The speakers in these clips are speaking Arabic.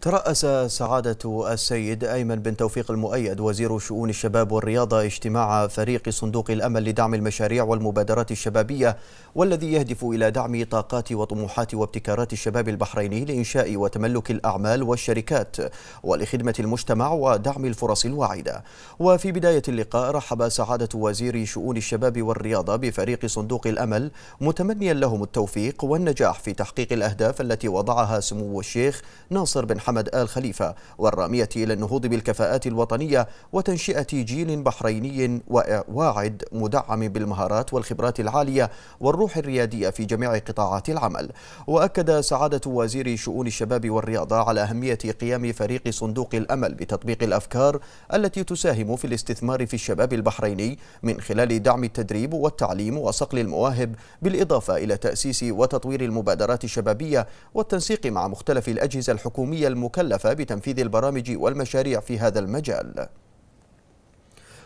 ترأس سعادة السيد أيمن بن توفيق المؤيد وزير شؤون الشباب والرياضة اجتماع فريق صندوق الأمل لدعم المشاريع والمبادرات الشبابية والذي يهدف إلى دعم طاقات وطموحات وابتكارات الشباب البحريني لإنشاء وتملك الأعمال والشركات ولخدمة المجتمع ودعم الفرص الواعدة وفي بداية اللقاء رحب سعادة وزير شؤون الشباب والرياضة بفريق صندوق الأمل متمنيا لهم التوفيق والنجاح في تحقيق الأهداف التي وضعها سمو الشيخ ناصر بن حمد آل خليفة والرامية إلى النهوض بالكفاءات الوطنية وتنشئة جيل بحريني واعد مدعم بالمهارات والخبرات العالية والروح الريادية في جميع قطاعات العمل وأكد سعادة وزير شؤون الشباب والرياضة على أهمية قيام فريق صندوق الأمل بتطبيق الأفكار التي تساهم في الاستثمار في الشباب البحريني من خلال دعم التدريب والتعليم وصقل المواهب بالإضافة إلى تأسيس وتطوير المبادرات الشبابية والتنسيق مع مختلف الأجهزة الحكومية المكلفة بتنفيذ البرامج والمشاريع في هذا المجال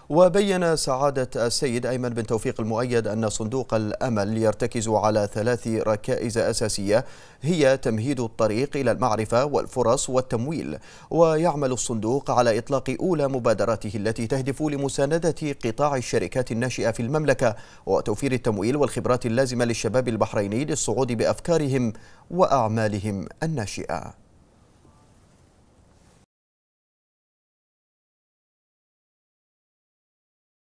وبين سعادة السيد أيمن بن توفيق المؤيد أن صندوق الأمل يرتكز على ثلاث ركائز أساسية هي تمهيد الطريق إلى المعرفة والفرص والتمويل ويعمل الصندوق على إطلاق أولى مبادراته التي تهدف لمساندة قطاع الشركات الناشئة في المملكة وتوفير التمويل والخبرات اللازمة للشباب البحريني للصعود بأفكارهم وأعمالهم الناشئة